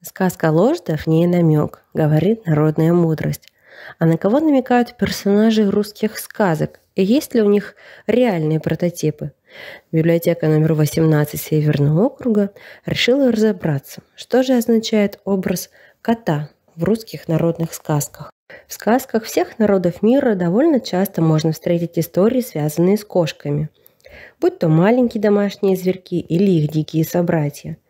Сказка лождов не намек, говорит народная мудрость. А на кого намекают персонажи русских сказок? И есть ли у них реальные прототипы? Библиотека номер 18 Северного округа решила разобраться, что же означает образ кота в русских народных сказках. В сказках всех народов мира довольно часто можно встретить истории, связанные с кошками, будь то маленькие домашние зверьки или их дикие собратья –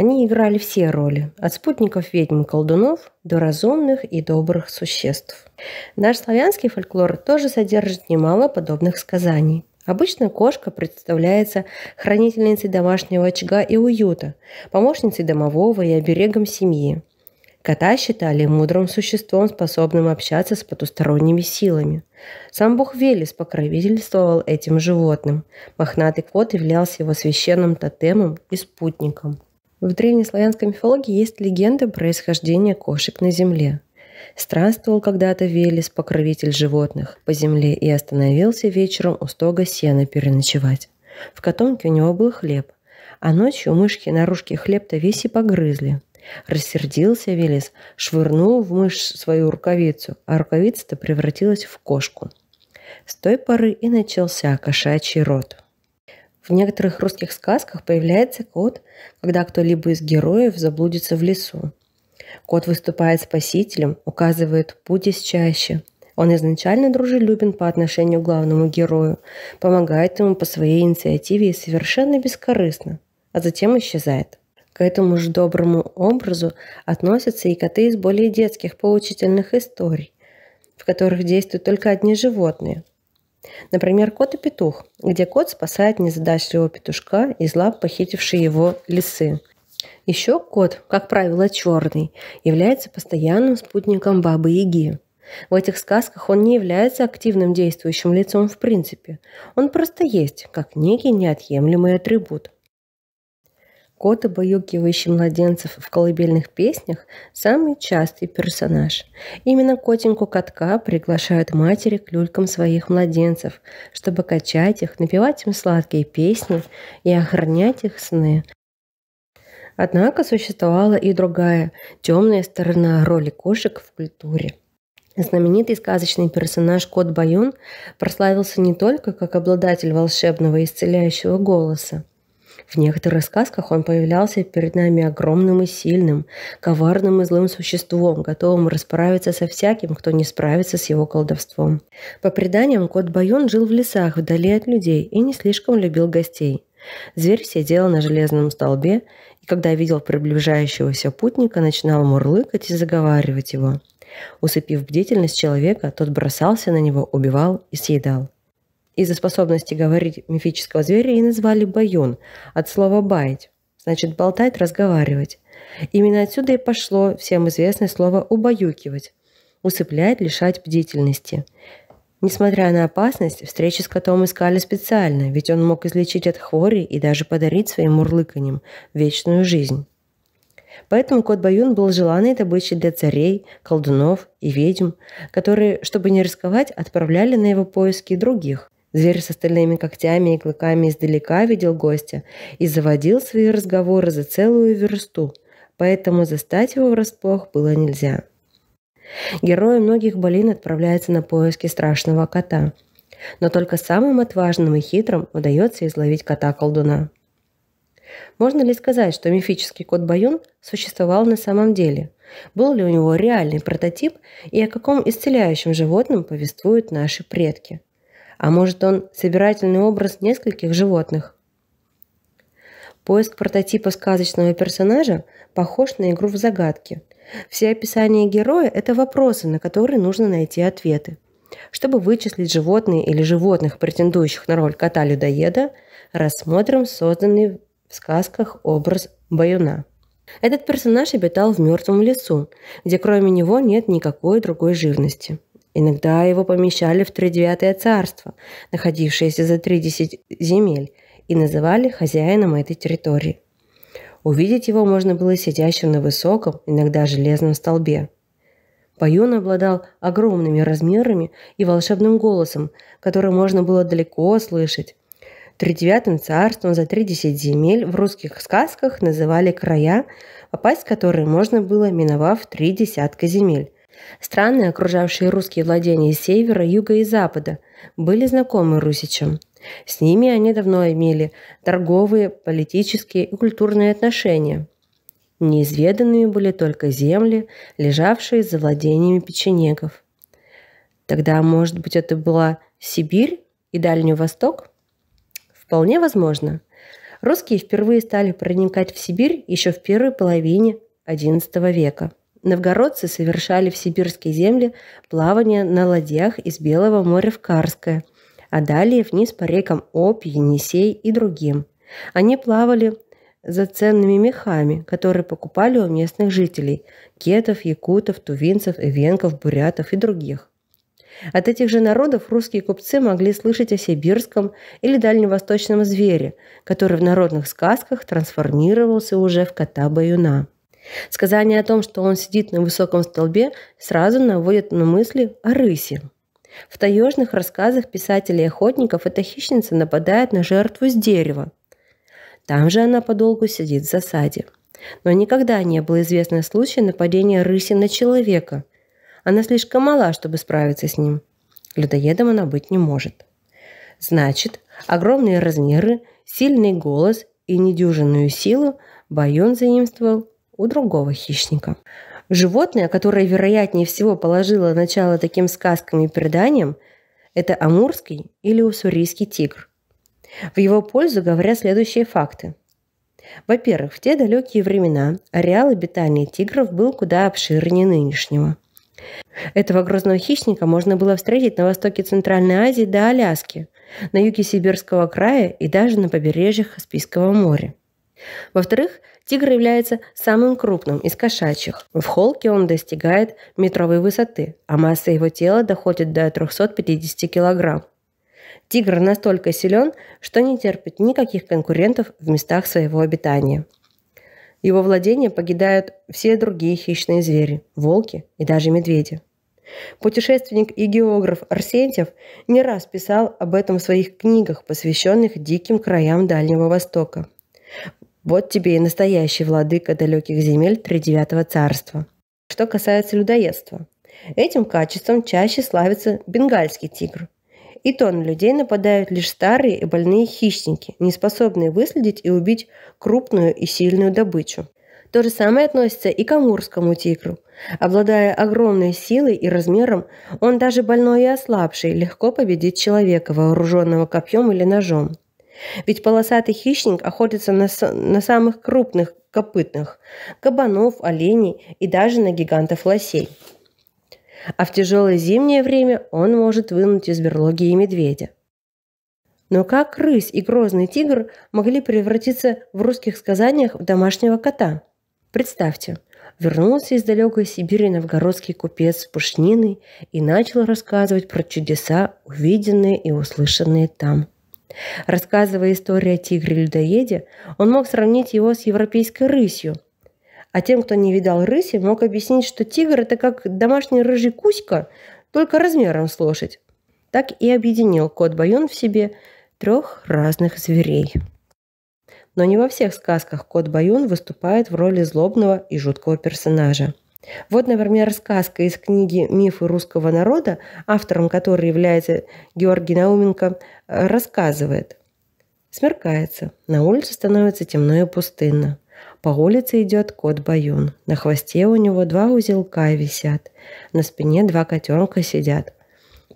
они играли все роли, от спутников ведьм и колдунов до разумных и добрых существ. Наш славянский фольклор тоже содержит немало подобных сказаний. Обычно кошка представляется хранительницей домашнего очага и уюта, помощницей домового и оберегом семьи. Кота считали мудрым существом, способным общаться с потусторонними силами. Сам бог Велес покровительствовал этим животным. Мохнатый кот являлся его священным тотемом и спутником – в древнеславянской мифологии есть легенда происхождения кошек на земле. Странствовал когда-то Велес, покровитель животных, по земле и остановился вечером у стога сена переночевать. В котомке у него был хлеб, а ночью мышки наружки хлеб-то весь и погрызли. Рассердился Велес, швырнул в мышь свою рукавицу, а рукавица-то превратилась в кошку. С той поры и начался кошачий рот. В некоторых русских сказках появляется кот, когда кто-либо из героев заблудится в лесу. Кот выступает спасителем, указывает путь из чаще. Он изначально дружелюбен по отношению к главному герою, помогает ему по своей инициативе и совершенно бескорыстно, а затем исчезает. К этому же доброму образу относятся и коты из более детских поучительных историй, в которых действуют только одни животные – Например, «Кот и петух», где кот спасает незадачливого петушка из лап похитившей его лисы. Еще кот, как правило, черный, является постоянным спутником бабы-яги. В этих сказках он не является активным действующим лицом в принципе. Он просто есть, как некий неотъемлемый атрибут – Кот, обаюкивающий младенцев в колыбельных песнях, самый частый персонаж. Именно котеньку катка приглашают матери к люлькам своих младенцев, чтобы качать их, напевать им сладкие песни и охранять их сны. Однако существовала и другая, темная сторона роли кошек в культуре. Знаменитый сказочный персонаж Кот Баюн прославился не только как обладатель волшебного исцеляющего голоса – в некоторых сказках он появлялся перед нами огромным и сильным, коварным и злым существом, готовым расправиться со всяким, кто не справится с его колдовством. По преданиям, кот Байон жил в лесах, вдали от людей, и не слишком любил гостей. Зверь сидел на железном столбе, и когда видел приближающегося путника, начинал мурлыкать и заговаривать его. Усыпив бдительность человека, тот бросался на него, убивал и съедал из-за способности говорить мифического зверя и назвали Баюн от слова «баять», значит болтать, разговаривать. Именно отсюда и пошло всем известное слово «убаюкивать», усыплять, лишать бдительности. Несмотря на опасность, встречи с котом искали специально, ведь он мог излечить от хвори и даже подарить своим мурлыканьям вечную жизнь. Поэтому кот Баюн был желанной добычей для царей, колдунов и ведьм, которые, чтобы не рисковать, отправляли на его поиски других. Зверь с остальными когтями и клыками издалека видел гостя и заводил свои разговоры за целую версту, поэтому застать его врасплох было нельзя. Герой многих болин отправляется на поиски страшного кота, но только самым отважным и хитрым удается изловить кота-колдуна. Можно ли сказать, что мифический кот Баюн существовал на самом деле? Был ли у него реальный прототип и о каком исцеляющем животном повествуют наши предки? А может, он собирательный образ нескольких животных? Поиск прототипа сказочного персонажа похож на игру в загадки. Все описания героя – это вопросы, на которые нужно найти ответы. Чтобы вычислить животные или животных, претендующих на роль кота-людоеда, рассмотрим созданный в сказках образ баюна. Этот персонаж обитал в мертвом лесу, где кроме него нет никакой другой живности – Иногда его помещали в тридевятое царство, находившееся за 30 земель, и называли хозяином этой территории. Увидеть его можно было сидящим на высоком, иногда железном столбе. Баюн обладал огромными размерами и волшебным голосом, который можно было далеко слышать. Тридевятым царством за 30 земель в русских сказках называли края, попасть в которые можно было, миновав три десятка земель. Страны, окружавшие русские владения с севера, юга и запада, были знакомы русичам. С ними они давно имели торговые, политические и культурные отношения. Неизведанными были только земли, лежавшие за владениями печенегов. Тогда, может быть, это была Сибирь и Дальний Восток? Вполне возможно. Русские впервые стали проникать в Сибирь еще в первой половине XI века. Новгородцы совершали в сибирские земли плавание на ладьях из Белого моря в Карское, а далее вниз по рекам Обь, Енисей и другим. Они плавали за ценными мехами, которые покупали у местных жителей – кетов, якутов, тувинцев, ивенков, бурятов и других. От этих же народов русские купцы могли слышать о сибирском или дальневосточном звере, который в народных сказках трансформировался уже в кота-баюна. Сказание о том, что он сидит на высоком столбе, сразу наводит на мысли о рысе. В таежных рассказах писателей охотников эта хищница нападает на жертву с дерева. Там же она подолгу сидит в засаде. Но никогда не было известно случая нападения рыси на человека. Она слишком мала, чтобы справиться с ним. Людоедом она быть не может. Значит, огромные размеры, сильный голос и недюжинную силу Байон заимствовал у другого хищника. Животное, которое, вероятнее всего, положило начало таким сказкам и преданиям, это амурский или уссурийский тигр. В его пользу говорят следующие факты. Во-первых, в те далекие времена ареал обитания тигров был куда обширнее нынешнего. Этого грозного хищника можно было встретить на востоке Центральной Азии до Аляски, на юге Сибирского края и даже на побережьях Каспийского моря. Во-вторых, тигр является самым крупным из кошачьих. В холке он достигает метровой высоты, а масса его тела доходит до 350 кг. Тигр настолько силен, что не терпит никаких конкурентов в местах своего обитания. Его владения погидают все другие хищные звери – волки и даже медведи. Путешественник и географ Арсентьев не раз писал об этом в своих книгах, посвященных диким краям Дальнего Востока. Вот тебе и настоящий владыка далеких земель Тридевятого царства. Что касается людоедства. Этим качеством чаще славится бенгальский тигр. И то на людей нападают лишь старые и больные хищники, не способные выследить и убить крупную и сильную добычу. То же самое относится и к амурскому тигру. Обладая огромной силой и размером, он даже больной и ослабший легко победит человека, вооруженного копьем или ножом. Ведь полосатый хищник охотится на, на самых крупных копытных – кабанов, оленей и даже на гигантов-лосей. А в тяжелое зимнее время он может вынуть из берлоги и медведя. Но как крыс и грозный тигр могли превратиться в русских сказаниях в домашнего кота? Представьте, вернулся из далекой Сибири новгородский купец с пушниной и начал рассказывать про чудеса, увиденные и услышанные там. Рассказывая историю о тигре-людоеде, он мог сравнить его с европейской рысью. А тем, кто не видал рыси, мог объяснить, что тигр – это как домашний рыжий кузька, только размером с лошадь. Так и объединил кот Баюн в себе трех разных зверей. Но не во всех сказках кот Баюн выступает в роли злобного и жуткого персонажа – вот, например, сказка из книги «Мифы русского народа», автором которой является Георгий Науменко, э, рассказывает. Смеркается. На улице становится темно и пустынно. По улице идет кот Баюн. На хвосте у него два узелка висят. На спине два котенка сидят.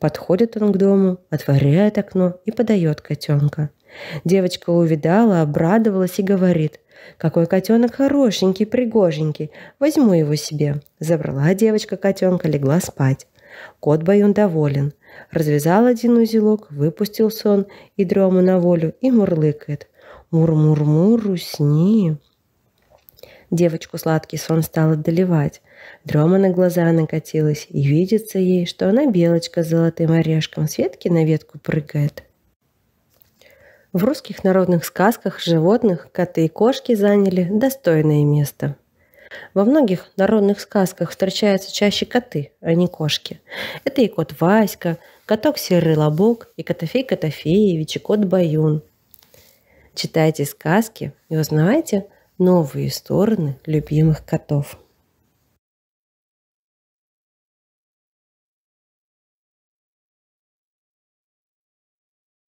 Подходит он к дому, отворяет окно и подает котенка – Девочка увидала, обрадовалась и говорит, «Какой котенок хорошенький, пригоженький, возьму его себе». Забрала девочка котенка, легла спать. Кот Баюн доволен. Развязал один узелок, выпустил сон и дрему на волю и мурлыкает. «Мур-мур-мур, усни!» Девочку сладкий сон стал одолевать. Дрема на глаза накатилась, и видится ей, что она белочка с золотым орешком с ветки на ветку прыгает. В русских народных сказках животных, коты и кошки заняли достойное место. Во многих народных сказках встречаются чаще коты, а не кошки. Это и кот Васька, коток Серый Лобок, и котофей Котофеевич, и кот Баюн. Читайте сказки и узнавайте новые стороны любимых котов.